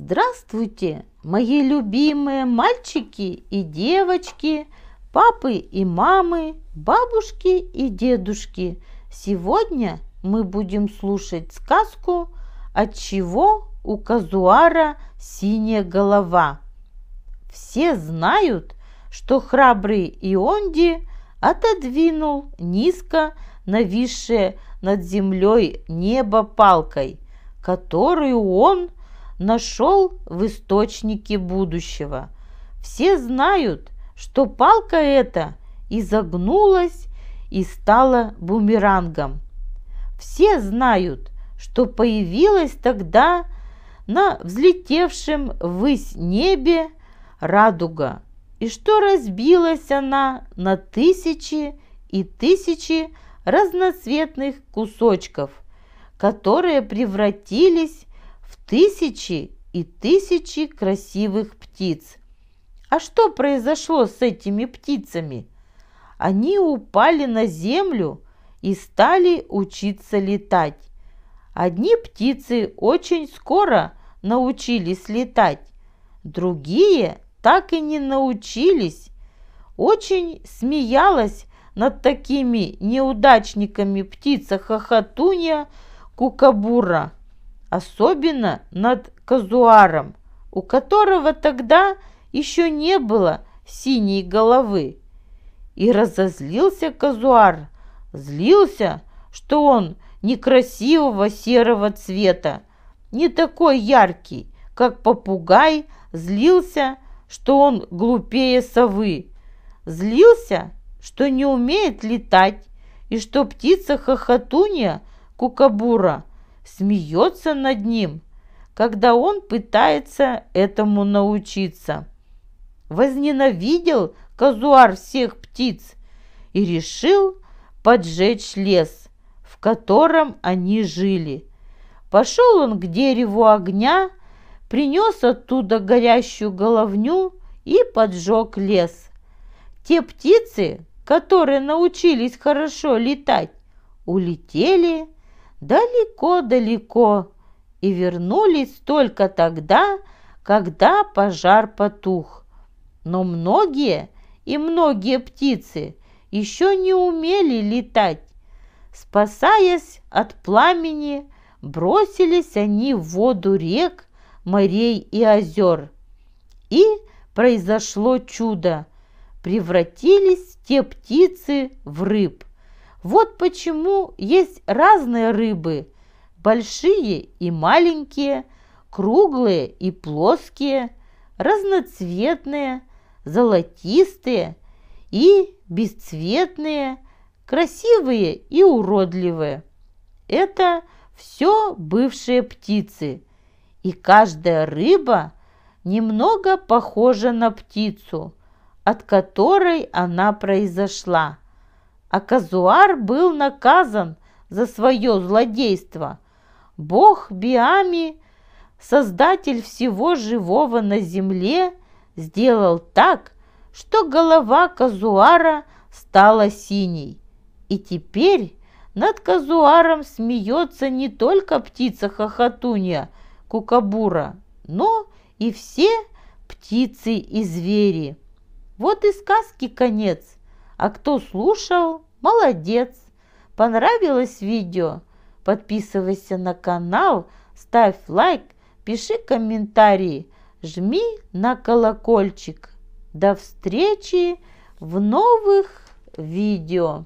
Здравствуйте, мои любимые мальчики и девочки, папы и мамы, бабушки и дедушки. Сегодня мы будем слушать сказку «От чего у казуара синяя голова». Все знают, что храбрый Ионди отодвинул низко нависшее над землей небо палкой, которую он нашел в источнике будущего. Все знают, что палка эта изогнулась и стала бумерангом. Все знают, что появилась тогда на взлетевшем ввысь небе радуга, и что разбилась она на тысячи и тысячи разноцветных кусочков, которые превратились в тысячи и тысячи красивых птиц. А что произошло с этими птицами? Они упали на землю и стали учиться летать. Одни птицы очень скоро научились летать, другие так и не научились. Очень смеялась над такими неудачниками птица хохотунья Кукабура – особенно над казуаром, у которого тогда еще не было синей головы. И разозлился казуар, злился, что он некрасивого серого цвета, не такой яркий, как попугай, злился, что он глупее совы, злился, что не умеет летать и что птица-хохотунья, кукабура – смеется над ним, когда он пытается этому научиться. Возненавидел казуар всех птиц и решил поджечь лес, в котором они жили. Пошел он к дереву огня, принес оттуда горящую головню и поджег лес. Те птицы, которые научились хорошо летать, улетели далеко-далеко и вернулись только тогда, когда пожар потух. Но многие и многие птицы еще не умели летать. Спасаясь от пламени, бросились они в воду рек, морей и озер. И произошло чудо. Превратились те птицы в рыб. Вот почему есть разные рыбы, большие и маленькие, круглые и плоские, разноцветные, золотистые и бесцветные, красивые и уродливые. Это все бывшие птицы, и каждая рыба немного похожа на птицу, от которой она произошла – а Казуар был наказан за свое злодейство. Бог Биами, создатель всего живого на земле, сделал так, что голова Казуара стала синей. И теперь над Казуаром смеется не только птица-хохотунья Кукабура, но и все птицы и звери. Вот и сказки конец. А кто слушал, молодец! Понравилось видео? Подписывайся на канал, ставь лайк, пиши комментарии, жми на колокольчик. До встречи в новых видео!